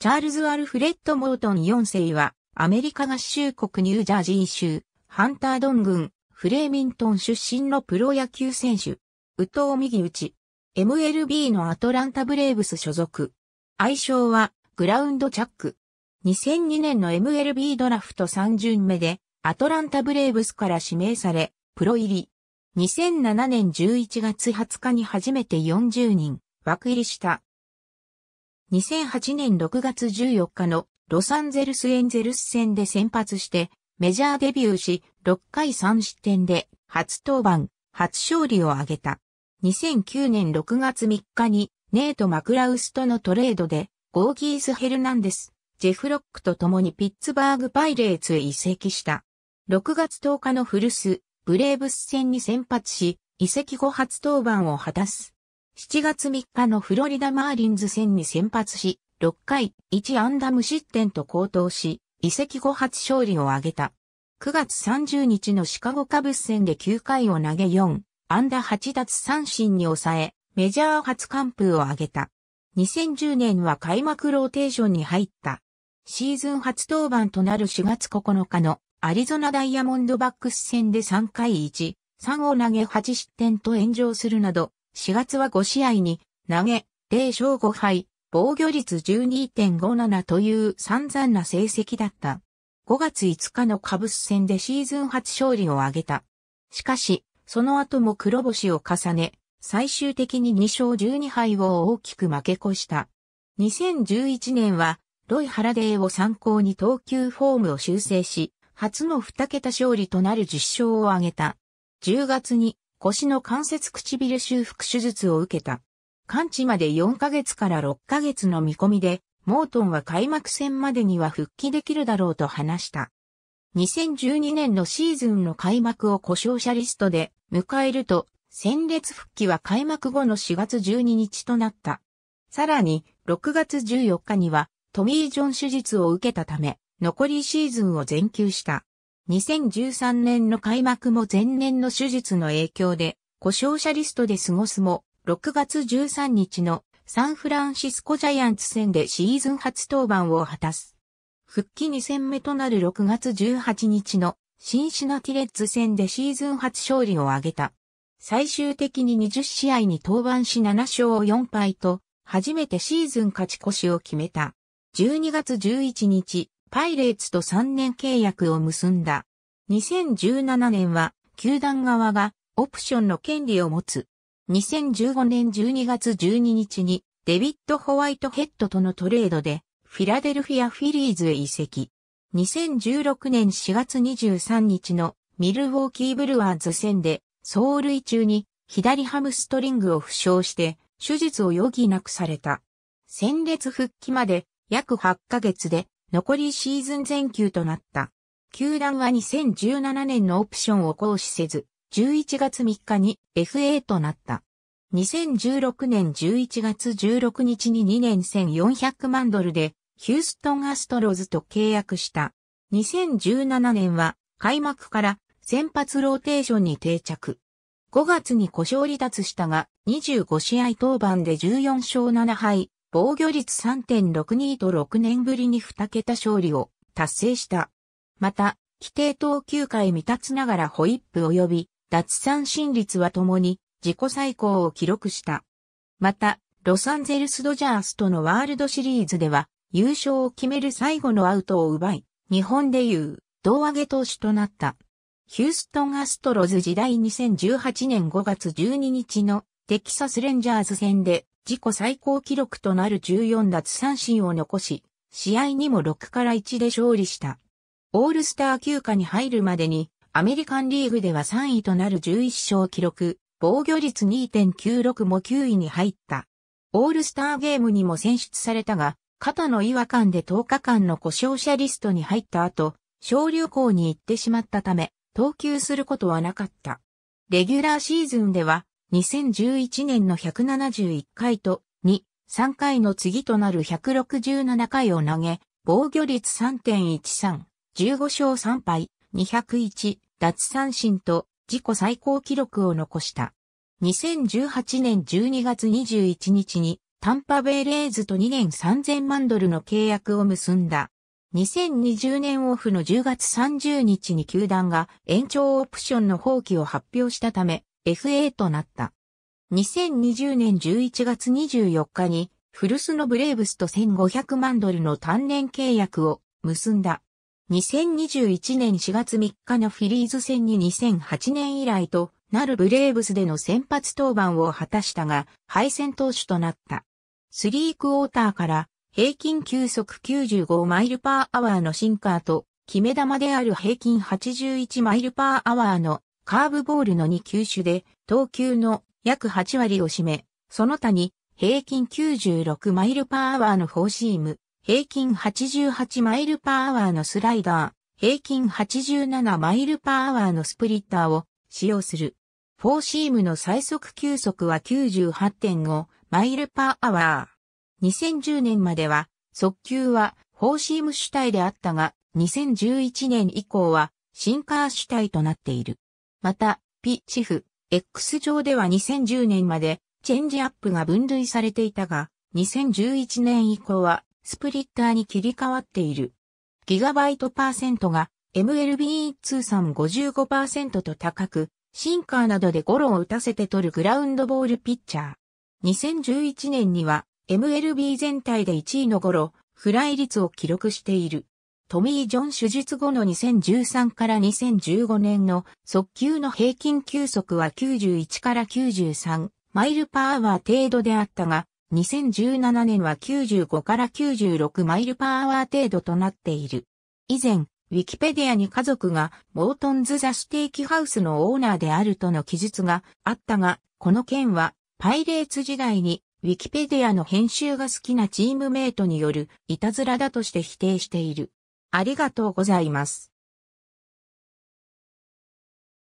チャールズ・アルフレッド・モートン4世は、アメリカ合衆国ニュージャージー州、ハンタードン郡、フレーミントン出身のプロ野球選手。右藤右打 MLB のアトランタブレーブス所属。愛称は、グラウンドチャック。2002年の MLB ドラフト3巡目で、アトランタブレーブスから指名され、プロ入り。2007年11月20日に初めて40人、枠入りした。2008年6月14日のロサンゼルスエンゼルス戦で先発してメジャーデビューし6回3失点で初登板、初勝利を挙げた。2009年6月3日にネート・マクラウスとのトレードでゴーギース・ヘルナンデス、ジェフ・ロックと共にピッツバーグ・パイレーツへ移籍した。6月10日の古巣、ブレーブス戦に先発し、移籍後初登板を果たす。7月3日のフロリダマーリンズ戦に先発し、6回1安打無失点と高騰し、移籍後初勝利を挙げた。9月30日のシカゴカブス戦で9回を投げ4、安打8奪三振に抑え、メジャー初完封を挙げた。2010年は開幕ローテーションに入った。シーズン初登板となる4月9日のアリゾナダイヤモンドバックス戦で3回1、3を投げ8失点と炎上するなど、4月は5試合に投げ、0勝5敗、防御率12.57という散々な成績だった。5月5日のカブス戦でシーズン初勝利を挙げた。しかし、その後も黒星を重ね、最終的に2勝12敗を大きく負け越した。2011年は、ロイ・ハラデーを参考に投球フォームを修正し、初の2桁勝利となる10勝を挙げた。10月に腰の関節唇修復手術を受けた。完治まで4ヶ月から6ヶ月の見込みで、モートンは開幕戦までには復帰できるだろうと話した。2012年のシーズンの開幕を故障者リストで迎えると、戦列復帰は開幕後の4月12日となった。さらに、6月14日にはトミー・ジョン手術を受けたため、残りシーズンを全休した。2013年の開幕も前年の手術の影響で、故障者リストで過ごすも、6月13日のサンフランシスコジャイアンツ戦でシーズン初登板を果たす。復帰2戦目となる6月18日のシンシナティレッズ戦でシーズン初勝利を挙げた。最終的に20試合に登板し7勝4敗と、初めてシーズン勝ち越しを決めた。12月11日、パイレーツと3年契約を結んだ。2017年は、球団側がオプションの権利を持つ。2015年12月12日に、デビッド・ホワイトヘッドとのトレードで、フィラデルフィア・フィリーズへ移籍。2016年4月23日のミルウォーキー・ブルワーズ戦で、走塁中に左ハムストリングを負傷して、手術を余儀なくされた。戦列復帰まで約8ヶ月で残りシーズン全休となった。球団は2017年のオプションを行使せず、11月3日に FA となった。2016年11月16日に2年1400万ドルでヒューストンアストロズと契約した。2017年は開幕から先発ローテーションに定着。5月に故障離脱したが25試合登板で14勝7敗、防御率3.62と6年ぶりに2桁勝利を達成した。また、規定投球回未達ながらホイップ及び脱三振率はともに自己最高を記録した。また、ロサンゼルスドジャースとのワールドシリーズでは優勝を決める最後のアウトを奪い、日本でいう胴上げ投手となった。ヒューストンアストロズ時代2018年5月12日のテキサスレンジャーズ戦で自己最高記録となる14奪三振を残し、試合にも6から1で勝利した。オールスター休暇に入るまでに、アメリカンリーグでは3位となる11勝記録、防御率2.96も9位に入った。オールスターゲームにも選出されたが、肩の違和感で10日間の故障者リストに入った後、小流行に行ってしまったため、投球することはなかった。レギュラーシーズンでは、2011年の171回と2、3回の次となる167回を投げ、防御率3.13、15勝3敗、201、奪三振と自己最高記録を残した。2018年12月21日にタンパベイレーズと2年3000万ドルの契約を結んだ。2020年オフの10月30日に球団が延長オプションの放棄を発表したため、FA となった。2020年11月24日に、古巣のブレーブスと1500万ドルの単年契約を結んだ。2021年4月3日のフィリーズ戦に2008年以来となるブレーブスでの先発登板を果たしたが、敗戦投手となった。スリークォーターから平均球速95マイルパーアワーのシンカーと、決め球である平均81マイルパーアワーのカーブボールの2球種で、投球の約8割を占め、その他に平均96マイルパーアワーのフォーシーム、平均88マイルパーアワーのスライダー、平均87マイルパーアワーのスプリッターを使用する。フォーシームの最速球速は98.5マイルパーアワー。2010年までは、速球はフォーシーム主体であったが、2011年以降はシンカー主体となっている。また、ピチフ、X 上では2010年まで、チェンジアップが分類されていたが、2011年以降は、スプリッターに切り替わっている。ギガバイトパーセントが、MLB 通算55%と高く、シンカーなどでゴロを打たせて取るグラウンドボールピッチャー。2011年には MLB 全体で1位のゴロ、フライ率を記録している。トミー・ジョン手術後の2013から2015年の速球の平均球速は91から93マイルパーワー程度であったが、2017年は95から96マイルパーワー程度となっている。以前、ウィキペディアに家族がモートンズ・ザ・ステーキハウスのオーナーであるとの記述があったが、この件はパイレーツ時代にウィキペディアの編集が好きなチームメイトによるいたずらだとして否定している。ありがとうございます。